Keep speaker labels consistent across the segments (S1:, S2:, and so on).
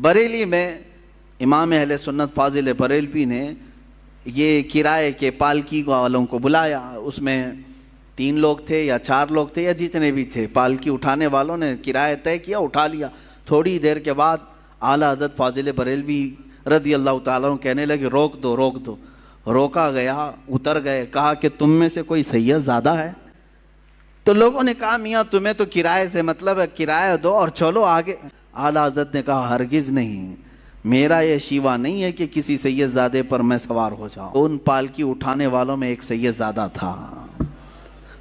S1: बरेली में इमाम अहले सुन्नत फाजिल बरेलवी ने ये किराए के पालकी वालों को बुलाया उसमें तीन लोग थे या चार लोग थे या जितने भी थे पालकी उठाने वालों ने किराया तय किया उठा लिया थोड़ी देर के बाद आला हजरत फाजिल बरेलवी रदी अल्लाह तुम कहने लगे रोक दो रोक दो रोका गया उतर गए कहा कि तुम में से कोई सैयद ज़्यादा है तो लोगों ने कहा मियाँ तुम्हें तो किराए से मतलब है किराया दो और चलो आगे आला हजरत ने कहा हरगिज नहीं मेरा यह शिवा नहीं है कि किसी सैयदादे पर मैं सवार हो जाऊं उन पालकी उठाने वालों में एक सैयदजादा था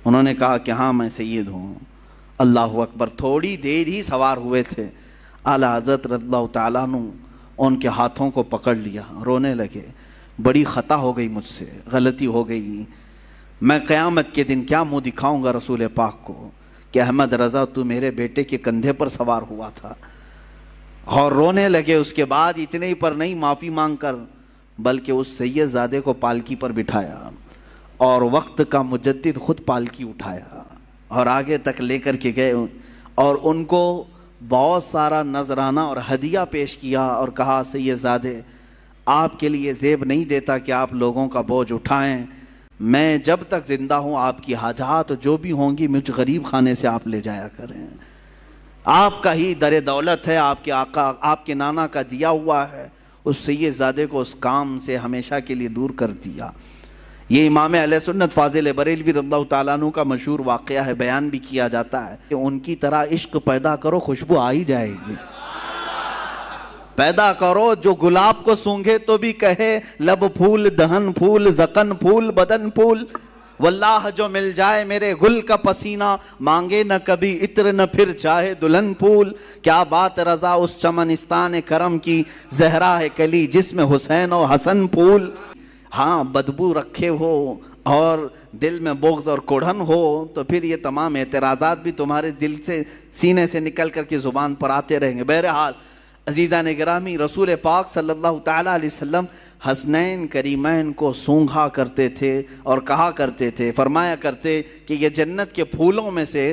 S1: उन्होंने कहा कि हाँ मैं सैयद हूँ अल्लाह अकबर थोड़ी देर ही सवार हुए थे आला हजरत रद्ला तु उनके हाथों को पकड़ लिया रोने लगे बड़ी ख़ता हो गई मुझसे गलती हो गई मैं क्यामत के दिन क्या मुँह दिखाऊंगा रसूल पाक को कि अहमद रज़ा तू मेरे बेटे के कंधे पर सवार हुआ था और रोने लगे उसके बाद इतने ही पर नहीं माफ़ी मांग कर बल्कि उस जादे को पालकी पर बिठाया और वक्त का मुजद्द खुद पालकी उठाया और आगे तक लेकर के गए और उनको बहुत सारा नजराना और हदिया पेश किया और कहा जादे आपके लिए जेब नहीं देता कि आप लोगों का बोझ उठाएं मैं जब तक ज़िंदा हूँ आपकी हाजात जो भी होंगी मुझ गरीब खाने से आप ले जाया करें आपका ही दर दौलत है आपके आका आपके नाना का दिया हुआ है उस सैदादे को उस काम से हमेशा के लिए दूर कर दिया ये इमाम सुन्नत फाजिल बरेलवी रद्दा तु का मशहूर वाक़ है बयान भी किया जाता है कि उनकी तरह इश्क पैदा करो खुशबू आ ही जाएगी पैदा करो जो गुलाब को सूंघे तो भी कहे लब फूल दहन फूल जकन फूल बदन फूल वल्लाह जो मिल जाए मेरे गुल का पसीना मांगे न कभी इत्र न फिर चाहे दुल्हन फूल क्या बात रजा उस चमनिस्तान करम की जहरा है कली जिसमें हुसैन और हसन फूल हाँ बदबू रखे हो और दिल में बोग्ज और कोढ़न हो तो फिर ये तमाम एतराज़ात भी तुम्हारे दिल से सीने से निकल कर के ज़ुबान पर आते रहेंगे बहरहाल अजीज़ा ने ग्रामी रसूल पाक सल्लल्लाहु अलैहि वसल्लम हसनैन करीमैन को सूंघा करते थे और कहा करते थे फरमाया करते कि ये जन्नत के फूलों में से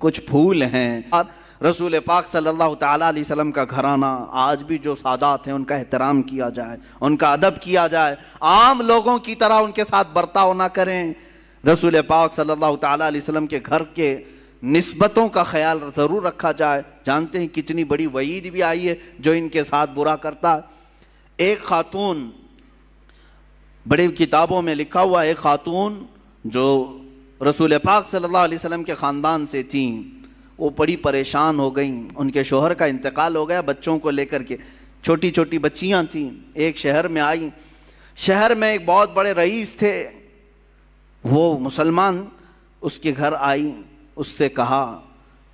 S1: कुछ फूल हैं अब रसूल पाक सल्लल्लाहु अलैहि वसल्लम का घराना आज भी जो सादात हैं उनका एहतराम किया जाए उनका अदब किया जाए आम लोगों की तरह उनके साथ बर्ताव ना करें रसूल पाक सल्लल्लाहु अलैहि वसल्लम के घर के नस्बतों का ख्याल ज़रूर रखा जाए जानते हैं कितनी बड़ी वईद भी आई है जो इनके साथ बुरा करता है एक खातून बड़ी किताबों में लिखा हुआ एक खातून जो रसूल पाक सल्लल्लाहु अलैहि वसल्लम के ख़ानदान से थी वो बड़ी परेशान हो गई उनके शोहर का इंतकाल हो गया बच्चों को लेकर के छोटी छोटी बच्चियाँ थीं एक शहर में आई शहर में एक बहुत बड़े रईस थे वो मुसलमान उसके घर आई उससे कहा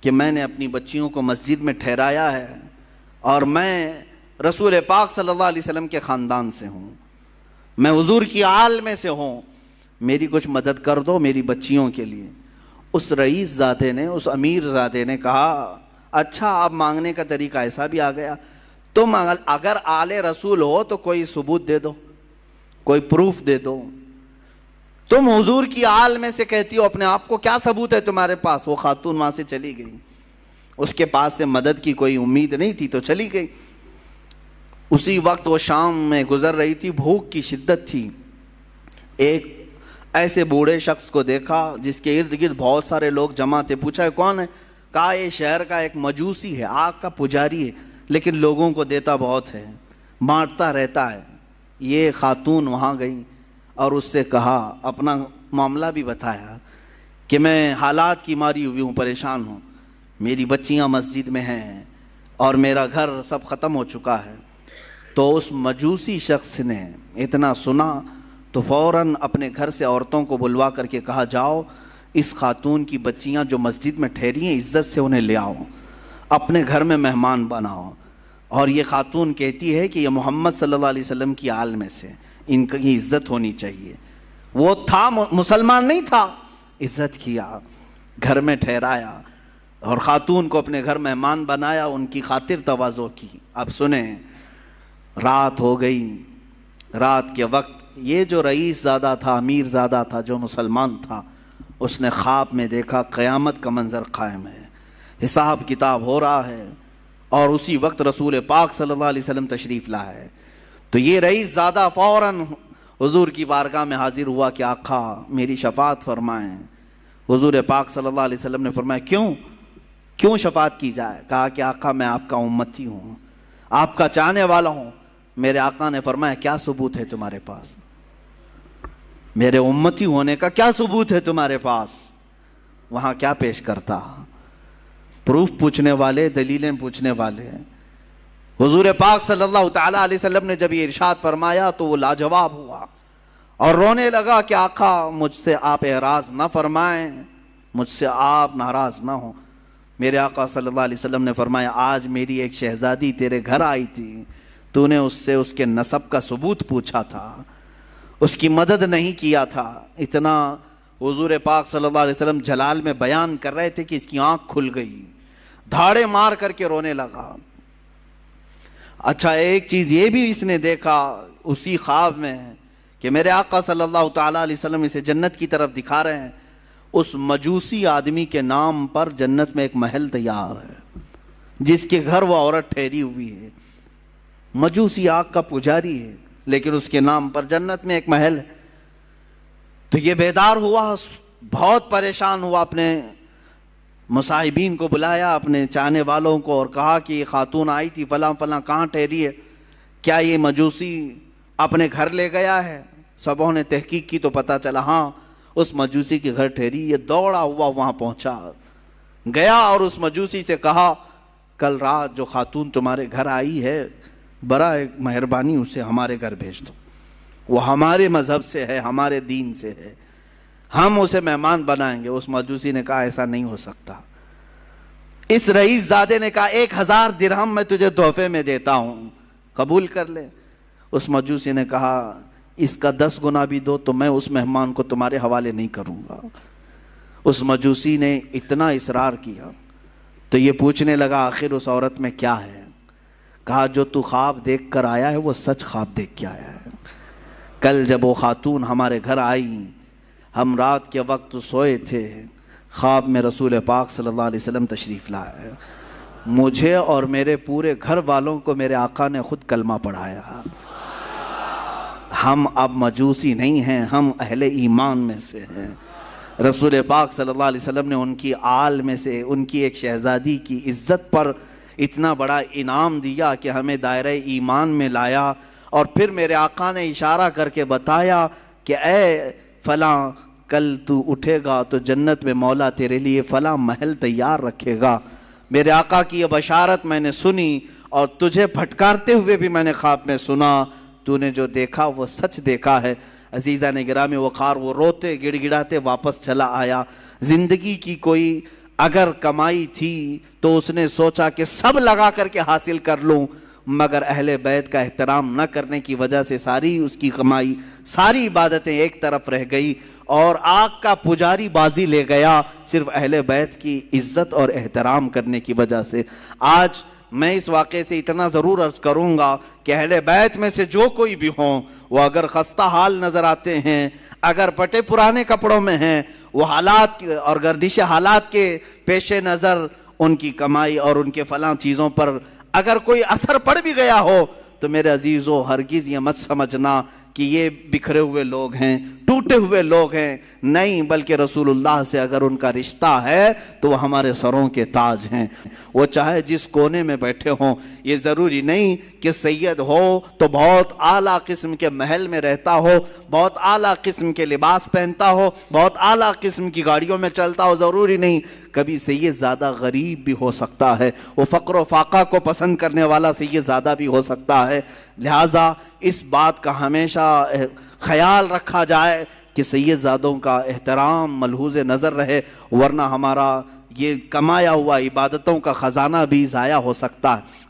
S1: कि मैंने अपनी बच्चियों को मस्जिद में ठहराया है और मैं रसूल पाक सल्लल्लाहु अलैहि वसल्लम के ख़ानदान से हूँ मैं हुजूर की आल में से हूँ मेरी कुछ मदद कर दो मेरी बच्चियों के लिए उस रईस ज़ाते ने उस अमीर ज़ाते ने कहा अच्छा आप मांगने का तरीका ऐसा भी आ गया तुम तो अगर आले रसूल हो तो कोई सबूत दे दो कोई प्रूफ दे दो तुम हुजूर की आल में से कहती हो अपने आप को क्या सबूत है तुम्हारे पास वो खातून वहां से चली गई उसके पास से मदद की कोई उम्मीद नहीं थी तो चली गई उसी वक्त वो शाम में गुजर रही थी भूख की शिद्दत थी एक ऐसे बूढ़े शख्स को देखा जिसके इर्द गिर्द बहुत सारे लोग जमा थे पूछा है कौन है कहा ये शहर का एक मजूसी है आग का पुजारी है लेकिन लोगों को देता बहुत है मारता रहता है ये खातून वहाँ गई और उससे कहा अपना मामला भी बताया कि मैं हालात की मारी हुई हूँ परेशान हूँ मेरी बच्चियाँ मस्जिद में हैं और मेरा घर सब ख़त्म हो चुका है तो उस मजूसी शख्स ने इतना सुना तो फ़ौर अपने घर से औरतों को बुलवा करके कहा जाओ इस खातून की बच्चियाँ जो मस्जिद में ठहरी हैं इज़्ज़त से उन्हें ले आओ अपने घर में मेहमान बनाओ और ये खातून कहती है कि ये मोहम्मद सल्लल्लाहु अलैहि वसल्लम की आल में से इनकी इज़्ज़त होनी चाहिए वो था मुसलमान नहीं था इज़्ज़त किया घर में ठहराया और ख़ातून को अपने घर मेहमान बनाया उनकी खातिर तोज़ो की आप सुने रात हो गई रात के वक्त ये जो रईस ज़्यादा था अमीर ज़्यादा था जो मुसलमान था उसने ख्वाब में देखा क़यामत का मंज़र कायम है हिसाब किताब हो रहा है और उसी वक्त रसूल पाक सल्लल्लाहु अलैहि वसल्लम तशरीफ़ लाए तो ये रईस ज़्यादा फ़ौर हजूर की बारगाह में हाजिर हुआ कि आखा मेरी शफात फरमाएँ हजूर पाक सल्लल्लाहु अलैहि वसल्लम ने फरमाया क्यों क्यों शफात की जाए कहा कि आखा मैं आपका उम्मती हूँ आपका चाहने वाला हूँ मेरे आका ने फरमाया क्या सबूत है तुम्हारे पास मेरे उम्मती होने का क्या सबूत है तुम्हारे पास वहां क्या पेश करता प्रूफ पूछने वाले दलीलें पूछने वाले हुजूर पाक सल्लल्लाहु अलैहि वसल्लम ने जब ये इरशाद फरमाया तो वो लाजवाब हुआ और रोने लगा कि आका मुझसे आप एराज ना फरमाएं मुझसे आप नाराज ना हो मेरे आका सल्लल्लाहु अलैहि वसल्लम ने फरमाया आज मेरी एक शहजादी तेरे घर आई थी तूने उससे उसके नसब का सबूत पूछा था उसकी मदद नहीं किया था इतना हजूर पाक सल्लल्लाहु अलैहि वसल्लम जलाल में बयान कर रहे थे कि इसकी आंख खुल गई धाड़े मार करके रोने लगा अच्छा एक चीज़ ये भी इसने देखा उसी ख्वाब में कि मेरे आका सल्लल्लाहु अलैहि वसल्लम इसे जन्नत की तरफ दिखा रहे हैं उस मजूसी आदमी के नाम पर जन्नत में एक महल तैयार है जिसके घर वह औरत ठहरी हुई है मजूसी आग का पुजारी है लेकिन उसके नाम पर जन्नत में एक महल है तो ये बेदार हुआ बहुत परेशान हुआ अपने मुसाहिबीन को बुलाया अपने चाहने वालों को और कहा कि ये खातून आई थी फला फला कहाँ ठहरी है क्या ये मजूसी अपने घर ले गया है सबों ने तहकीक की तो पता चला हाँ उस मजूसी के घर ठहरी ये दौड़ा हुआ वहाँ पहुँचा गया और उस मजूसी से कहा कल रात जो खातून तुम्हारे घर आई है बरा मेहरबानी उसे हमारे घर भेज दो वो हमारे मज़हब से है हमारे दीन से है हम उसे मेहमान बनाएंगे उस मजूसी ने कहा ऐसा नहीं हो सकता इस रईस जादे ने कहा एक हज़ार दिरहम मैं तुझे तोहफे में देता हूं कबूल कर ले उस मजूसी ने कहा इसका दस गुना भी दो तो मैं उस मेहमान को तुम्हारे हवाले नहीं करूंगा उस मजूसी ने इतना इसरार किया तो ये पूछने लगा आखिर उस औरत में क्या है कहा जो तू ख्वाब देख कर आया है वो सच ख्वाब देख के आया है कल जब वो खातून हमारे घर आई हम रात के वक्त सोए थे ख्वाब में रसूल पाक सल्लल्लाहु अलैहि वसल्लम तशरीफ़ लाए मुझे और मेरे पूरे घर वालों को मेरे आका ने खुद कलमा पढ़ाया हम अब मजूसी नहीं हैं हम अहले ईमान में से हैं रसूल पाक सल्लल्लाहु अलैहि वसल्लम ने उनकी आल में से उनकी एक शहज़ादी की इज़्ज़त पर इतना बड़ा इनाम दिया कि हमें दायरे ईमान में लाया और फिर मेरे आका ने इशारा करके बताया कि ए फला कल तू उठेगा तो जन्नत में मौला तेरे लिए फला महल तैयार रखेगा मेरे आका की यह बशारत मैंने सुनी और तुझे फटकारते हुए भी मैंने ख्वाब में सुना तूने जो देखा वो सच देखा है अजीज़ा ने गिरा में खार वो रोते गिड़गिड़ाते वापस चला आया ज़िंदगी की कोई अगर कमाई थी तो उसने सोचा कि सब लगा करके हासिल कर लूं मगर अहले बैत का एहतराम न करने की वजह से सारी उसकी कमाई सारी इबादतें एक तरफ रह गई और आग का पुजारी बाजी ले गया सिर्फ अहले बैत की इज्जत और एहतराम करने की वजह से आज मैं इस वाक़े से इतना ज़रूर अर्ज करूँगा कि अहल बैत में से जो कोई भी हो वह अगर खस्ता हाल नज़र आते हैं अगर पटे पुराने कपड़ों में हैं वो हालात और गर्दिश हालात के पेश नज़र उनकी कमाई और उनके फलां चीज़ों पर अगर कोई असर पड़ भी गया हो तो मेरे अजीज़ों हरगिज़ ये मत समझना कि ये बिखरे हुए लोग हैं टूटे हुए लोग हैं नहीं बल्कि रसूलुल्लाह से अगर उनका रिश्ता है तो वह हमारे सरों के ताज हैं वो चाहे जिस कोने में बैठे हों ये ज़रूरी नहीं कि सैयद हो तो बहुत आला किस्म के महल में रहता हो बहुत आला किस्म के लिबास पहनता हो बहुत आला किस्म की गाड़ियों में चलता हो ज़रूरी नहीं कभी से ये ज़्यादा गरीब भी हो सकता है वो फ़क्र फाका को पसंद करने वाला से ये ज़्यादा भी हो सकता है लिहाजा इस बात का हमेशा ख्याल रखा जाए कि सैदों का एहतराम मलहूज नज़र रहे वरना हमारा ये कमाया हुआ इबादतों का ख़जाना भी ज़ाया हो सकता है